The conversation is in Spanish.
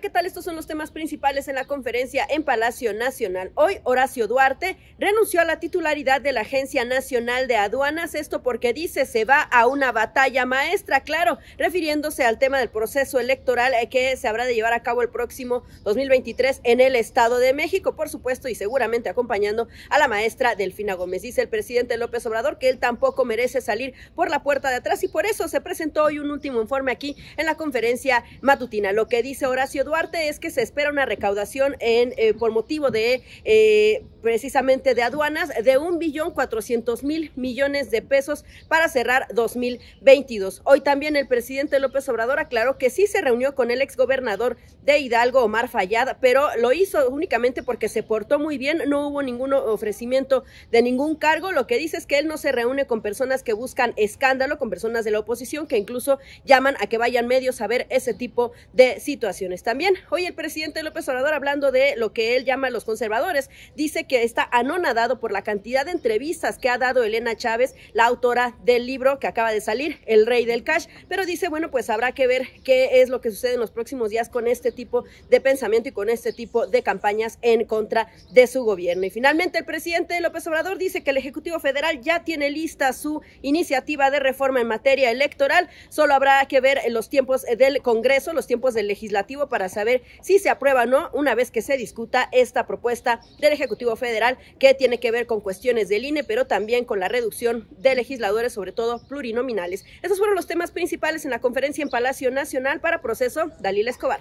¿qué tal? Estos son los temas principales en la conferencia en Palacio Nacional. Hoy, Horacio Duarte renunció a la titularidad de la Agencia Nacional de Aduanas, esto porque dice se va a una batalla maestra, claro, refiriéndose al tema del proceso electoral eh, que se habrá de llevar a cabo el próximo 2023 en el Estado de México, por supuesto, y seguramente acompañando a la maestra Delfina Gómez. Dice el presidente López Obrador que él tampoco merece salir por la puerta de atrás y por eso se presentó hoy un último informe aquí en la conferencia matutina. Lo que dice Horacio Duarte Duarte es que se espera una recaudación en, eh, por motivo de... Eh, precisamente de aduanas de un cuatrocientos mil millones de pesos para cerrar 2022. Hoy también el presidente López Obrador aclaró que sí se reunió con el exgobernador de Hidalgo, Omar Fayad, pero lo hizo únicamente porque se portó muy bien, no hubo ningún ofrecimiento de ningún cargo. Lo que dice es que él no se reúne con personas que buscan escándalo, con personas de la oposición que incluso llaman a que vayan medios a ver ese tipo de situaciones. También hoy el presidente López Obrador, hablando de lo que él llama los conservadores, dice que que está anonadado por la cantidad de entrevistas que ha dado Elena Chávez, la autora del libro que acaba de salir, El Rey del Cash, pero dice, bueno, pues habrá que ver qué es lo que sucede en los próximos días con este tipo de pensamiento y con este tipo de campañas en contra de su gobierno. Y finalmente el presidente López Obrador dice que el Ejecutivo Federal ya tiene lista su iniciativa de reforma en materia electoral, solo habrá que ver los tiempos del Congreso, los tiempos del legislativo para saber si se aprueba o no una vez que se discuta esta propuesta del Ejecutivo Federal federal que tiene que ver con cuestiones del INE, pero también con la reducción de legisladores, sobre todo plurinominales. Esos fueron los temas principales en la conferencia en Palacio Nacional para proceso Dalila Escobar.